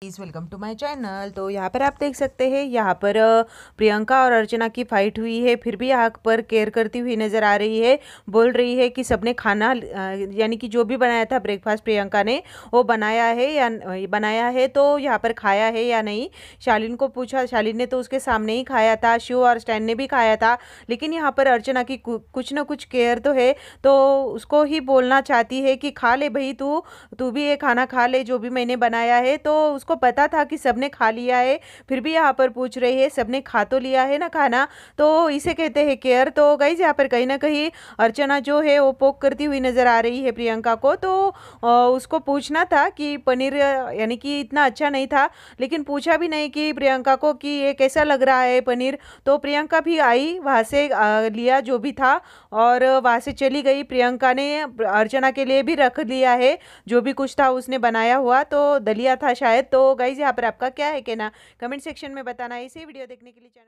please welcome to my channel तो यहाँ पर आप देख सकते हैं यहाँ पर प्रियंका और अर्चना की फाइट हुई है फिर भी आग पर केयर करती हुई नज़र आ रही है बोल रही है कि सबने खाना यानी कि जो भी बनाया था ब्रेकफास्ट प्रियंका ने वो बनाया है या बनाया है तो यहाँ पर खाया है या नहीं शालिन को पूछा शालिन ने तो उसके सामने ही खाया था शिव और स्टैन ने भी खाया था लेकिन यहाँ पर अर्चना की कुछ ना कुछ केयर तो है तो उसको ही बोलना चाहती है कि खा ले भाई तू तू भी ये खाना खा ले जो भी मैंने बनाया है तो उसको पता था कि सबने खा लिया है फिर भी यहाँ पर पूछ रही है सबने खा तो लिया है ना खाना तो इसे कहते हैं केयर तो गाइज यहाँ पर कहीं ना कहीं अर्चना जो है वो पोक करती हुई नज़र आ रही है प्रियंका को तो उसको पूछना था कि पनीर यानी कि इतना अच्छा नहीं था लेकिन पूछा भी नहीं कि प्रियंका को कि ये कैसा लग रहा है पनीर तो प्रियंका भी आई वहाँ से लिया जो भी था और वहाँ से चली गई प्रियंका ने अर्चना के लिए भी रख लिया है जो भी कुछ था उसने बनाया हुआ तो दलिया था शायद तो तो गाइज यहाँ पर आपका क्या है कहना कमेंट सेक्शन में बताना इसी वीडियो देखने के लिए चैनल